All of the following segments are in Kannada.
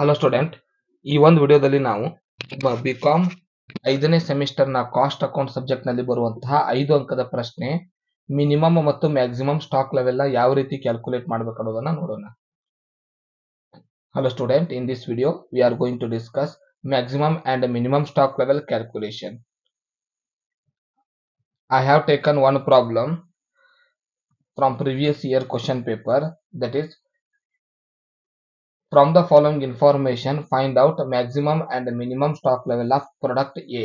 ಹಲೋ ಸ್ಟೂಡೆಂಟ್ ಈ ಒಂದು ವಿಡಿಯೋದಲ್ಲಿ ನಾವು ಬಿ ಕಾಮ್ ಐದನೇ ಸೆಮಿಸ್ಟರ್ನ ಕಾಸ್ಟ್ ಅಕೌಂಟ್ ಸಬ್ಜೆಕ್ಟ್ನಲ್ಲಿ ಬರುವಂತಹ ಐದು ಅಂಕದ ಪ್ರಶ್ನೆ ಮಿನಿಮಮ್ ಮತ್ತು ಮ್ಯಾಕ್ಸಿಮಮ್ ಸ್ಟಾಕ್ ಲೆವೆಲ್ನ ಯಾವ ರೀತಿ ಕ್ಯಾಲ್ಕುಲೇಟ್ ಮಾಡಬೇಕು ಅನ್ನೋದನ್ನ ನೋಡೋಣ hello student in this video we are going to discuss maximum and minimum stock level calculation I have taken one problem from previous year question paper that is From the following information, find out maximum and minimum stock level of product A.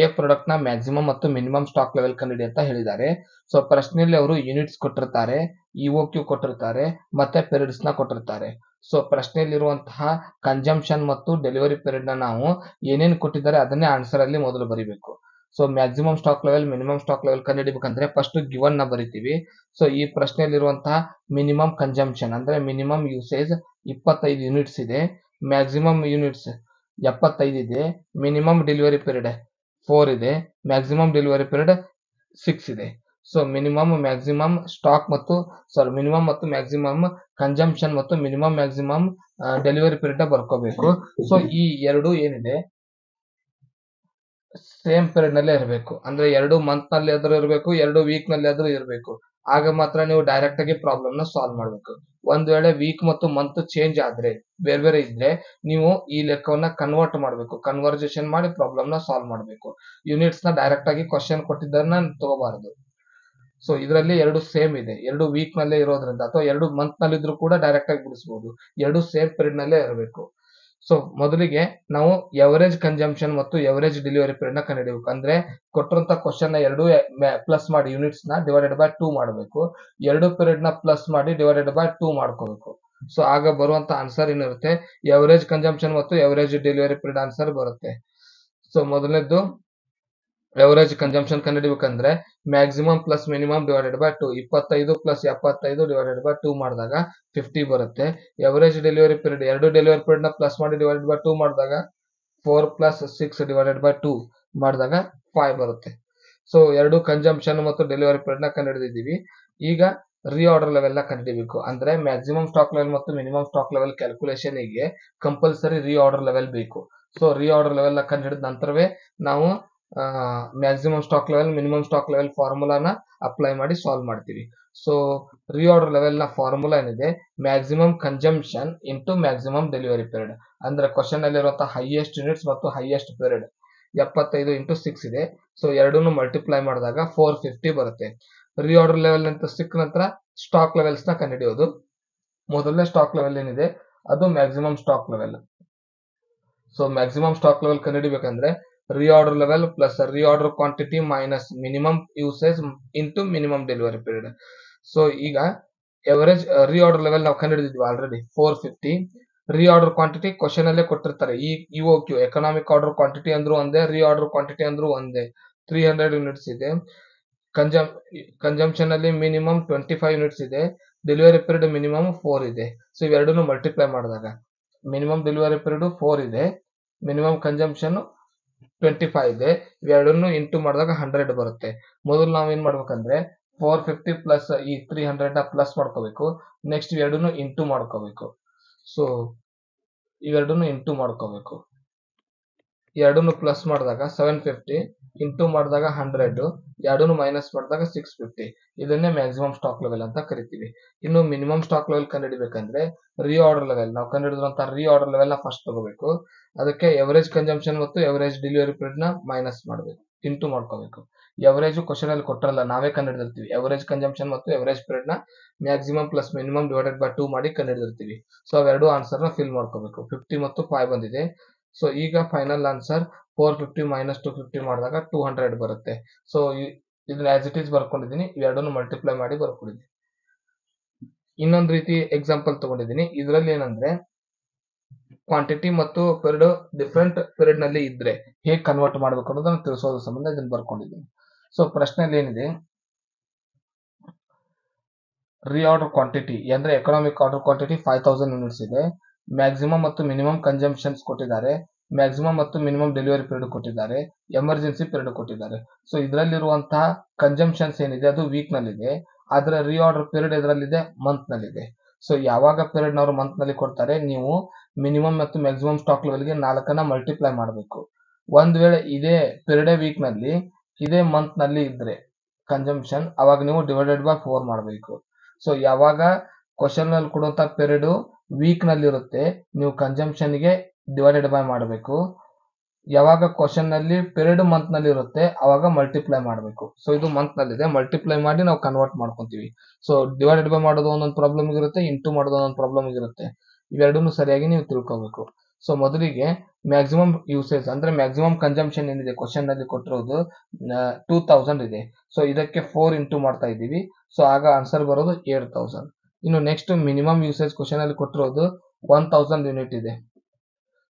A product ನ ಮ್ಯಾಕ್ಸಿಮಮ್ ಮತ್ತು ಮಿನಿಮಮ್ ಸ್ಟಾಕ್ ಲೆವೆಲ್ ಕಂಡಿಡಿ ಅಂತ ಹೇಳಿದ್ದಾರೆ ಸೊ ಪ್ರಶ್ನೆಯಲ್ಲಿ ಅವರು ಯೂನಿಟ್ಸ್ ಕೊಟ್ಟಿರ್ತಾರೆ ಇಒ e ಕ್ಯೂ ಕೊಟ್ಟಿರ್ತಾರೆ ಮತ್ತೆ ಪೀರಿಯಡ್ಸ್ ನ ಕೊಟ್ಟಿರ್ತಾರೆ ಸೊ ಪ್ರಶ್ನೆಯಲ್ಲಿರುವಂತಹ ಕನ್ಸಂಪ್ಷನ್ ಮತ್ತು ಡೆಲಿವರಿ ಪೀರಿಯಡ್ ನ ನಾವು ಏನೇನು ಕೊಟ್ಟಿದ್ದಾರೆ ಅದನ್ನೇ ಆನ್ಸರ್ ಅಲ್ಲಿ ಮೊದಲು ಬರೀಬೇಕು so maximum stock level minimum stock level ಕಂಡುಹಿಡಬೇಕಂದ್ರೆ ಫಸ್ಟ್ ಗಿವನ್ ನ ಬರಿತೀವಿ ಸೊ ಈ ಪ್ರಶ್ನೆಯಲ್ಲಿರುವಂತಹ ಮಿನಿಮಮ್ ಕನ್ಸಂಪ್ಷನ್ ಅಂದ್ರೆ ಮಿನಿಮಮ್ ಯೂಸೇಜ್ ಇಪ್ಪತ್ತೈದು ಯೂನಿಟ್ಸ್ ಇದೆ ಮ್ಯಾಕ್ಸಿಮಮ್ ಯೂನಿಟ್ಸ್ ಎಪ್ಪತ್ತೈದು ಇದೆ ಮಿನಿಮಮ್ ಡೆಲಿವರಿ ಪೀರಿಯಡ್ ಫೋರ್ ಇದೆ ಮ್ಯಾಕ್ಸಿಮಮ್ ಡೆಲಿವರಿ ಪೀರಿಯಡ್ ಸಿಕ್ಸ್ ಇದೆ ಸೊ ಮಿನಿಮಮ್ ಮ್ಯಾಕ್ಸಿಮಮ್ ಸ್ಟಾಕ್ ಮತ್ತು ಸಾರಿ ಮಿನಿಮಮ್ ಮತ್ತು ಮ್ಯಾಕ್ಸಿಮಮ್ ಕನ್ಸಂಪ್ಷನ್ ಮತ್ತು ಮಿನಿಮಮ್ ಮ್ಯಾಕ್ಸಿಮಮ್ ಡೆಲಿವರಿ ಪೀರಿಯಡ್ ಬರ್ಕೋಬೇಕು ಸೊ ಈ ಎರಡು ಏನಿದೆ ಸೇಮ್ ನಲ್ಲೇ ಇರಬೇಕು ಅಂದ್ರೆ ಎರಡು ಮಂತ್ ನಲ್ಲಿ ಆದ್ರೂ ಇರಬೇಕು ಎರಡು ವೀಕ್ ನಲ್ಲಿ ಆದ್ರೂ ಇರಬೇಕು ಆಗ ಮಾತ್ರ ನೀವು ಡೈರೆಕ್ಟ್ ಆಗಿ ಪ್ರಾಬ್ಲಮ್ ನ ಸಾಲ್ವ್ ಮಾಡಬೇಕು ಒಂದ್ ವೇಳೆ ವೀಕ್ ಮತ್ತು ಮಂತ್ ಚೇಂಜ್ ಆದ್ರೆ ಬೇರೆ ಬೇರೆ ಇದ್ರೆ ನೀವು ಈ ಲೆಕ್ಕವನ್ನ ಕನ್ವರ್ಟ್ ಮಾಡಬೇಕು ಕನ್ವರ್ಜೇಷನ್ ಮಾಡಿ ಪ್ರಾಬ್ಲಮ್ ನ ಸಾಲ್ವ್ ಮಾಡಬೇಕು ಯೂನಿಟ್ಸ್ ನ ಡೈರೆಕ್ಟ್ ಆಗಿ ಕ್ವಶನ್ ಕೊಟ್ಟಿದ್ದನ್ನ ತಗೋಬಾರದು ಸೊ ಇದರಲ್ಲಿ ಎರಡು ಸೇಮ್ ಇದೆ ಎರಡು ವೀಕ್ ನಲ್ಲೇ ಇರೋದ್ರಿಂದ ಅಥವಾ ಎರಡು ಮಂತ್ ನಲ್ಲಿ ಇದ್ರು ಕೂಡ ಡೈರೆಕ್ಟ್ ಆಗಿ ಬಿಡಿಸಬಹುದು ಎರಡು ಸೇಮ್ ಪೀರಿಯಡ್ ನಲ್ಲೇ ಇರಬೇಕು ಸೊ ಮೊದಲಿಗೆ ನಾವು ಎವರೇಜ್ ಕನ್ಸಂಪ್ಷನ್ ಮತ್ತು ಎವರೇಜ್ ಡೆಲಿವರಿ ನ ಕಂಡುಹಿಡಿಯಬೇಕು ಅಂದ್ರೆ ಕೊಟ್ಟಿರುವಂತ ಕ್ವಶನ್ ನ ಎರಡು ಪ್ಲಸ್ ಮಾಡಿ ಯೂನಿಟ್ಸ್ ನ ಡಿವೈಡೆಡ್ ಬೈ ಟೂ ಮಾಡಬೇಕು ಎರಡು ಪೀರಿಯಡ್ ನ ಪ್ಲಸ್ ಮಾಡಿ ಡಿವೈಡೆಡ್ ಬೈ ಟೂ ಮಾಡ್ಕೋಬೇಕು ಸೊ ಆಗ ಬರುವಂತ ಆನ್ಸರ್ ಏನಿರುತ್ತೆ ಎವರೇಜ್ ಕನ್ಸಂಪ್ಷನ್ ಮತ್ತು ಎವರೇಜ್ ಡೆಲಿವರಿ ಪೀರಿಯಡ್ ಆನ್ಸರ್ ಬರುತ್ತೆ ಸೊ ಮೊದಲನೇದು ಎವರೇಜ್ ಕನ್ಸಂಪ್ಷನ್ ಕಂಡುಹಿಡಿಬೇಕಂದ್ರೆ maximum plus minimum divided by two ಇಪ್ಪತ್ತೈದು ಪ್ಲಸ್ ಎಪ್ಪತ್ತೈದು ಡಿವೈಡೆಡ್ ಬೈ ಟೂ ಮಾಡಿದಾಗ ಫಿಫ್ಟಿ ಬರುತ್ತೆ ಎವರೇಜ್ ಡೆಲಿವರಿ ಪೀರಿಯಡ್ ಎರಡು ಡೆಲಿವರಿ ಪೀರಿಯಡ್ ನ ಪ್ಲಸ್ ಮಾಡಿ ಡಿವೈಡೆಡ್ ಬೈ ಟೂ ಮಾಡಿದಾಗ four plus six divided by two ಮಾಡಿದಾಗ ಫೈವ್ ಬರುತ್ತೆ ಸೊ ಎರಡು ಕನ್ಸಂಪ್ಷನ್ ಮತ್ತು ಡೆಲಿವರಿ ಪೀರಿಯಡ್ ನ ಕಂಡುಹಿಡಿದಿದ್ದೀವಿ ಈಗ ರಿಆರ್ಡರ್ ನ ಕಂಡುಹಿಡಿಬೇಕು ಅಂದ್ರೆ ಮ್ಯಾಕ್ಸಿಮಮ್ ಸ್ಟಾಕ್ ಲೆವೆಲ್ ಮತ್ತು ಮಿನಿಮಮ್ ಸ್ಟಾಕ್ ಲೆವೆಲ್ ಗೆ ಕಂಪಲ್ಸರಿ ಆರ್ಡರ್ ಲೆವೆಲ್ ಬೇಕು ಸೊ ರಿಆರ್ಡರ್ ನ ಕಂಡುಹಿಡಿದ ನಂತರವೇ ನಾವು maximum stock level minimum stock level ಫಾರ್ಮುಲಾನ ಅಪ್ಲೈ ಮಾಡಿ ಸಾಲ್ವ್ ಮಾಡ್ತೀವಿ ಸೊ ರಿಆರ್ಡರ್ ನ ಫಾರ್ಮುಲಾ ಏನಿದೆ maximum consumption into maximum delivery period ಅಂದ್ರೆ ಕ್ವಶನ್ ಅಲ್ಲಿರುವಂತಹ ಹೈಯೆಸ್ಟ್ ಯೂನಿಟ್ಸ್ ಮತ್ತು ಹೈಯೆಸ್ಟ್ ಪೀರಿಯಡ್ ಎಪ್ಪತ್ತೈದು ಇಂಟು ಸಿಕ್ಸ್ ಇದೆ ಸೊ ಎರಡನ್ನೂ ಮಲ್ಟಿಪ್ಲೈ ಮಾಡಿದಾಗ ಫೋರ್ ಫಿಫ್ಟಿ ಬರುತ್ತೆ ರಿಆರ್ಡರ್ ಲೆವೆಲ್ ಅಂತ ಸಿಕ್ಕ ನಂತರ ಸ್ಟಾಕ್ ನ ಕಂಡುಹಿಡಿಯೋದು ಮೊದಲನೇ ಸ್ಟಾಕ್ ಲೆವೆಲ್ ಏನಿದೆ ಅದು maximum stock level so maximum stock level ಕಂಡುಹಿಡಿಬೇಕಂದ್ರೆ reorder level plus reorder quantity minus minimum usage into minimum delivery period so ಈಗ ಎವರೇಜ್ ರಿಆರ್ಡರ್ ಲೆವೆಲ್ ನಾವು ಕಂಡು already four fifty reorder quantity question ಅಲ್ಲೇ ಕೊಟ್ಟಿರ್ತಾರೆ ಈ E Q economic order quantity ಅಂದ್ರೂ ಒಂದೇ ರಿಆರ್ಡರ್ ಕ್ವಾಂಟಿಟಿ ಅಂದ್ರೂ ಒಂದೇ ತ್ರೀ ಹಂಡ್ರೆಡ್ ಯೂನಿಟ್ಸ್ ಇದೆ ಕಂಜಂಪ್ಷನ್ ಅಲ್ಲಿ ಮಿನಿಮಮ್ ಟ್ವೆಂಟಿ ಫೈವ್ ಯೂನಿಟ್ಸ್ ಇದೆ ಡೆಲಿವರಿ ಪೀರಿಯಡ್ ಮಿನಿಮಮ್ ಫೋರ್ ಇದೆ ಸೊ ಇವೆರಡನ್ನು ಮಲ್ಟಿಪ್ಲೈ ಮಾಡಿದಾಗ ಮಿನಿಮಮ್ ಡೆಲಿವರಿ ಪೀರಿಯಡ್ ಫೋರ್ ಇದೆ ಮಿನಿಮಮ್ ಕಂಜಂಪ್ಷನ್ ಟ್ವೆಂಟಿ ಫೈವ್ ಇದೆ ಇವೆರಡನ್ನು ಇಂಟು ಮಾಡಿದಾಗ ಹಂಡ್ರೆಡ್ ಬರುತ್ತೆ ಮೊದಲು ನಾವು ಏನ್ ಮಾಡ್ಬೇಕಂದ್ರೆ ಫೋರ್ ಫಿಫ್ಟಿ ಪ್ಲಸ್ ಈ ತ್ರೀ ಹಂಡ್ರೆಡ್ ನ ಪ್ಲಸ್ ಮಾಡ್ಕೋಬೇಕು ನೆಕ್ಸ್ಟ್ ಇವೆರಡನ್ನು ಇಂಟು ಮಾಡ್ಕೋಬೇಕು ಸೊ ಇವೆರಡನ್ನು ಇಂಟು ಮಾಡ್ಕೋಬೇಕು ಎರಡನ್ನು ಪ್ಲಸ್ ಮಾಡಿದಾಗ ಸೆವೆನ್ ಫಿಫ್ಟಿ ಇಂಟು ಮಾಡಿದಾಗ ಹಂಡ್ರೆಡ್ ಎರಡೂ ಮೈನಸ್ ಮಾಡಿದಾಗ ಸಿಕ್ಸ್ ಫಿಫ್ಟಿ ಇದನ್ನೇ ಮ್ಯಾಕ್ಸಿಮಮ್ ಸ್ಟಾಕ್ ಲೆವೆಲ್ ಅಂತ ಕರಿತೀವಿ ಇನ್ನು ಮಿನಿಮಮ್ ಸ್ಟಾಕ್ ಲೆವೆಲ್ ಕಂಡುಹಿಡಿಬೇಕಂದ್ರೆ ರೀ ಆರ್ಡರ್ ಲೆವೆಲ್ ನಾವು ಕಂಡುಹಿಡಿದಂತ ರೀ ಆರ್ಡರ್ ಲೆವೆಲ್ ನ ಫಸ್ಟ್ ತಗೋಬೇಕು ಅದಕ್ಕೆ ಎವರೇಜ್ ಕನ್ಸಂಪ್ಷನ್ ಮತ್ತು ಎವರೇಜ್ ಡೆಲಿವರಿ ನ ಮೈನಸ್ ಮಾಡಬೇಕು ಇಂಟು ಮಾಡ್ಕೋಬೇಕು ಎವರೇಜ್ ಕ್ವಶನ್ ಅಲ್ಲಿ ಕೊಟ್ಟರಲ್ಲ ನಾವೇ ಕಂಡಿಡಿದಿರ್ತೀವಿ ಎವರೇಜ್ ಕನ್ಸಂಪ್ಷನ್ ಮತ್ತು ಎವರೇಜ್ ಪೀರಿಯಡ್ ನ maximum plus minimum divided by two ಮಾಡಿ ಕಂಡಿಡಿದಿರ್ತೀವಿ ಸೊ ಅವೆರಡು ಆನ್ಸರ್ ನ ಫಿಲ್ ಮಾಡ್ಕೋಬೇಕು ಫಿಫ್ಟಿ ಮತ್ತು ಫೈವ್ ಬಂದಿದೆ ಸೊ ಈಗ final answer four fifty minus two fifty ಮಾಡಿದಾಗ ಟೂ ಹಂಡ್ರೆಡ್ ಬರುತ್ತೆ ಸೊ ಇದನ್ನ ಆಸ್ ಇಟ್ ಈಸ್ ಬರ್ಕೊಂಡಿದ್ದೀನಿ ಎರಡನ್ನು ಮಲ್ಟಿಪ್ಲೈ ಮಾಡಿ ಬರ್ಕೊಂಡಿದ್ದೀನಿ ಇನ್ನೊಂದು ರೀತಿ ಎಕ್ಸಾಂಪಲ್ ತಗೊಂಡಿದ್ದೀನಿ ಇದರಲ್ಲಿ ಏನಂದ್ರೆ ಕ್ವಾಂಟಿಟಿ ಮತ್ತು ಪೀರಿಯಡ್ ಡಿಫ್ರೆಂಟ್ ಪೀರಿಯಡ್ ನಲ್ಲಿ ಇದ್ರೆ ಹೇಗೆ ಕನ್ವರ್ಟ್ ಮಾಡಬೇಕು ಅನ್ನೋದನ್ನ ತಿಳಿಸೋದ್ರ ಸಂಬಂಧ ಇದನ್ನ ಬರ್ಕೊಂಡಿದ್ದೀನಿ ಸೊ ಪ್ರಶ್ನೆ ಏನಿದೆ ರಿಆರ್ಡರ್ ಕ್ವಾಂಟಿಟಿ ಅಂದ್ರೆ economic order quantity five thousand units ಇದೆ ಮ್ಯಾಕ್ಸಿಮಮ್ ಮತ್ತು ಮಿನಿಮಮ್ ಕನ್ಸಂಪ್ಷನ್ಸ್ ಕೊಟ್ಟಿದ್ದಾರೆ ಮ್ಯಾಕ್ಸಿಮಮ್ ಮತ್ತು ಮಿನಿಮಮ್ ಡೆಲಿವರಿ ಪೀರಿಯಡ್ ಕೊಟ್ಟಿದ್ದಾರೆ ಎಮರ್ಜೆನ್ಸಿ ಪೀರಿಯಡ್ ಕೊಟ್ಟಿದ್ದಾರೆ ಸೊ ಇದರಲ್ಲಿರುವಂತಹ ಕನ್ಸಂಪ್ಷನ್ಸ್ ಏನಿದೆ ಅದು ವೀಕ್ ನಲ್ಲಿದೆ ಅದರ ರೀಆರ್ಡರ್ ಪೀರಿಯಡ್ ಇದರಲ್ಲಿದೆ ಮಂತ್ ನಲ್ಲಿದೆ ಸೊ ಯಾವಾಗ ಪೀರಿಯಡ್ ಅವರು ಮಂತ್ ನಲ್ಲಿ ಕೊಡ್ತಾರೆ ನೀವು ಮಿನಿಮಮ್ ಮತ್ತು ಮ್ಯಾಕ್ಸಿಮಮ್ ಸ್ಟಾಕ್ ಲೆವೆಲ್ಗೆ ನಾಲ್ಕನ್ನ ಮಲ್ಟಿಪ್ಲೈ ಮಾಡಬೇಕು ಒಂದ್ ವೇಳೆ ಇದೇ ಪೀರಿಯಡ್ ವೀಕ್ ನಲ್ಲಿ ಇದೇ ಮಂತ್ ನಲ್ಲಿ ಇದ್ರೆ ಕನ್ಸಂಪ್ಷನ್ ಅವಾಗ ನೀವು ಡಿವೈಡೆಡ್ ಬೈ ಫೋರ್ ಮಾಡಬೇಕು ಸೊ ಯಾವಾಗ ನಲ್ಲಿ ಕೊಡುವಂತ ಪೀರಿಯಡ್ ವೀಕ್ ನಲ್ಲಿ ಇರುತ್ತೆ ನೀವು ಗೆ ಡಿವೈಡೆಡ್ ಬೈ ಮಾಡಬೇಕು ಯಾವಾಗ ಕ್ವಶನ್ನಲ್ಲಿ ಪೀರಿಯಡ್ ಇರುತ್ತೆ ಅವಾಗ ಮಲ್ಟಿಪ್ಲೈ ಮಾಡಬೇಕು ಸೊ ಇದು ನಲ್ಲಿ ಇದೆ ಮಲ್ಟಿಪ್ಲೈ ಮಾಡಿ ನಾವು ಕನ್ವರ್ಟ್ ಮಾಡ್ಕೊತೀವಿ ಸೊ ಡಿವೈಡೆಡ್ ಬೈ ಮಾಡೋದು ಒಂದೊಂದು ಪ್ರಾಬ್ಲಮ್ ಇರುತ್ತೆ ಇಂಟು ಮಾಡೋದು ಒಂದೊಂದು ಪ್ರಾಬ್ಲಮ್ ಇರುತ್ತೆ ಇವೆರಡೂ ಸರಿಯಾಗಿ ನೀವು ತಿಳ್ಕೊಬೇಕು ಸೊ ಮೊದಲಿಗೆ ಮ್ಯಾಕ್ಸಿಮಮ್ ಯೂಸೇಜ್ ಅಂದ್ರೆ ಮ್ಯಾಕ್ಸಿಮಮ್ ಕನ್ಸಂಪ್ಷನ್ ಏನಿದೆ ನಲ್ಲಿ ಕೊಟ್ಟಿರೋದು ಟೂ ತೌಸಂಡ್ ಇದೆ ಸೊ ಇದಕ್ಕೆ ಫೋರ್ ಇಂಟು ಮಾಡ್ತಾ ಇದ್ದೀವಿ ಸೊ ಆಗ ಆನ್ಸರ್ ಬರೋದು ಏಟ್ ತೌಸಂಡ್ ಇನ್ನು ನೆಕ್ಸ್ಟ್ ಮಿನಿಮಮ್ ಯೂಸೇಜ್ ಕ್ವಶನ್ ಅಲ್ಲಿ ಕೊಟ್ಟಿರೋದು ಒನ್ ತೌಸಂಡ್ ಯೂನಿಟ್ ಇದೆ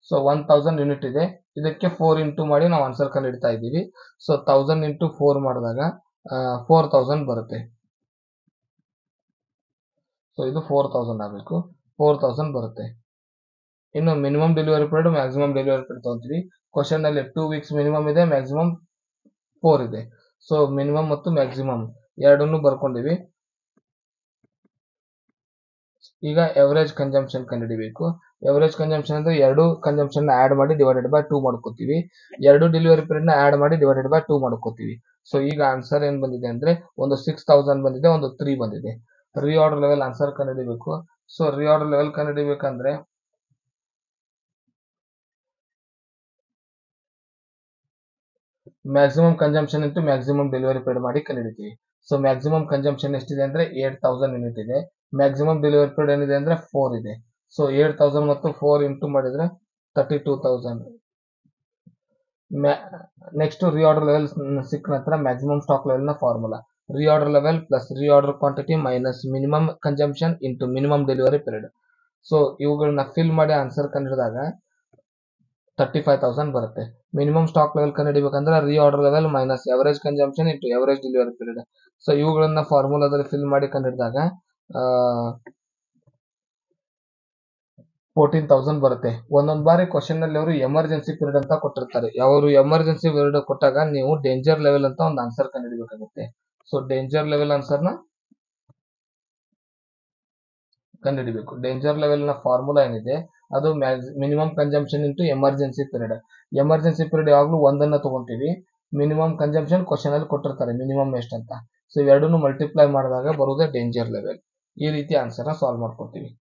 ಸೊ ಒನ್ ತೌಸಂಡ್ ಯೂನಿಟ್ ಇದೆ ಇದಕ್ಕೆ ಫೋರ್ ಇಂಟು ಮಾಡಿ ನಾವು ಆನ್ಸರ್ ಕಂಡು ಇಡ್ತಾ ಇದ್ದೀವಿ ಸೊ ತೌಸಂಡ್ ಇಂಟು ಫೋರ್ ಮಾಡಿದಾಗ ಫೋರ್ ತೌಸಂಡ್ ಬರುತ್ತೆ ಸೊ ಇದು ಫೋರ್ ತೌಸಂಡ್ ಆಗಬೇಕು ಫೋರ್ ತೌಸಂಡ್ ಬರುತ್ತೆ ಇನ್ನು minimum delivery period maximum delivery period ತಗೊಂತೀವಿ ಕ್ವಶನ್ ಅಲ್ಲಿ ಟೂ ವೀಕ್ಸ್ ಮಿನಿಮಮ್ ಇದೆ ಮ್ಯಾಕ್ಸಿಮಮ್ ಫೋರ್ ಇದೆ ಸೊ ಮಿನಿಮಮ್ ಮತ್ತು ಮ್ಯಾಕ್ಸಿಮಮ್ ಎರಡನ್ನೂ ಬರ್ಕೊಂಡಿವಿ ಈಗ ಎವರೇಜ್ ಕನ್ಸಂಪ್ಷನ್ ಕಂಡುಹಿಡಿಬೇಕು ಎವರೇಜ್ ಕನ್ಸಂಪ್ಷನ್ ಅಂದ್ರೆ ಎರಡು ಕನ್ಸಂಪ್ಷನ್ ಆಡ್ ಮಾಡಿ ಡಿವೈಡೆಡ್ ಬೈ ಟೂ ಮಾಡ್ಕೋತೀವಿ ಎರಡು ಡೆಲಿವರಿ ನ ಆಡ್ ಮಾಡಿ ಡಿವೈಡೆಡ್ ಬೈ ಟೂ ಮಾಡ್ಕೋತೀವಿ ಸೊ ಈಗ ಆನ್ಸರ್ ಏನು ಬಂದಿದೆ ಅಂದ್ರೆ ಒಂದು ಸಿಕ್ಸ್ ತೌಸಂಡ್ ಬಂದಿದೆ ಒಂದು ತ್ರೀ ಬಂದಿದೆ ರಿಆರ್ಡರ್ ಲೆವೆಲ್ ಆನ್ಸರ್ ಕಂಡುಹಿಡಿಬೇಕು ಸೊ ರಿಆರ್ಡರ್ ಲೆವೆಲ್ ಕಂಡುಹಿಡಿಬೇಕಂದ್ರೆ maximum consumption into maximum delivery period ಮಾಡಿ ಕಂಡುಹಿಡಿತೀವಿ ಸೊ ಮ್ಯಾಕ್ಸಿಮಮ್ ಕನ್ಸಂಪ್ಷನ್ ಎಷ್ಟಿದೆ ಅಂದ್ರೆ ಏಟ್ ತೌಸಂಡ್ ಯೂನಿಟ್ ಇದೆ ಮ್ಯಾಕ್ಸಿಮಮ್ ಡೆಲಿವರಿ ಪೇಡ್ ಏನಿದೆ ಅಂದ್ರೆ ಫೋರ್ ಇದೆ ಸೊ ಏಟ್ ತೌಸಂಡ್ ಮತ್ತು ಫೋರ್ ಇಂಟು ಮಾಡಿದ್ರೆ thirty two thousand next reorder level ಸಿಕ್ಕ ನಂತರ ಮ್ಯಾಕ್ಸಿಮಮ್ ಸ್ಟಾಕ್ ಲೆವೆಲ್ನ formula reorder level plus reorder quantity minus minimum consumption into minimum delivery period so ಇವುಗಳನ್ನ ಫಿಲ್ ಮಾಡಿ ಆನ್ಸರ್ ಕಂಡಿಡಿದಾಗ ತರ್ಟಿ ಫೈವ್ ತೌಸಂಡ್ ಬರುತ್ತೆ ಮಿನಿಮಮ್ ಸ್ಟಾಕ್ ಲೆವೆಲ್ ಕಂಡುಹಿಡಿಬೇಕಂದ್ರೆ order level minus average consumption into average delivery period so ಇವುಗಳನ್ನ ಫಾರ್ಮುಲಾದಲ್ಲಿ ಫಿಲ್ ಮಾಡಿ ಕಂಡಿಡಿದಾಗ ಫೋರ್ಟೀನ್ ತೌಸಂಡ್ ಬರುತ್ತೆ ಒಂದೊಂದು ಬಾರಿ ಕ್ವಶನ್ ನಲ್ಲಿ ಅವರು ಎಮರ್ಜೆನ್ಸಿ ಪೀರಿಯಡ್ ಅಂತ ಕೊಟ್ಟಿರ್ತಾರೆ ಅವರು ಎಮರ್ಜೆನ್ಸಿ ಪೀರಿಯಡ್ ಕೊಟ್ಟಾಗ ನೀವು ಡೇಂಜರ್ ಲೆವೆಲ್ ಅಂತ ಒಂದು ಆನ್ಸರ್ ಕಂಡುಹಿಡಬೇಕಾಗುತ್ತೆ ಸೊ ಡೇಂಜರ್ ಲೆವೆಲ್ ಆನ್ಸರ್ನ ಹಿಡಬೇಕು ಡೇಂಜರ್ ಲೆವೆಲ್ ನ ಫಾರ್ಮುಲಾ ಏನಿದೆ ಅದು minimum consumption into emergency period emergency period ಯಾವಾಗಲೂ ಒಂದನ್ನು ತಗೊಂತೀವಿ ಮಿನಿಮಮ್ ಕನ್ಸಂಪ್ಷನ್ ಕ್ವಶನ್ ಅಲ್ಲಿ ಕೊಟ್ಟಿರ್ತಾರೆ ಮಿನಿಮಮ್ ಎಷ್ಟು ಅಂತ ಸೊ ಇವೆರಡನ್ನು ಮಲ್ಟಿಪ್ಲೈ ಮಾಡಿದಾಗ ಬರುವುದೇ ಡೇಂಜರ್ ಲೆವೆಲ್ ಈ ರೀತಿ ಆನ್ಸರ್ನ ಸಾಲ್ವ್ ಮಾಡ್ಕೊತೀವಿ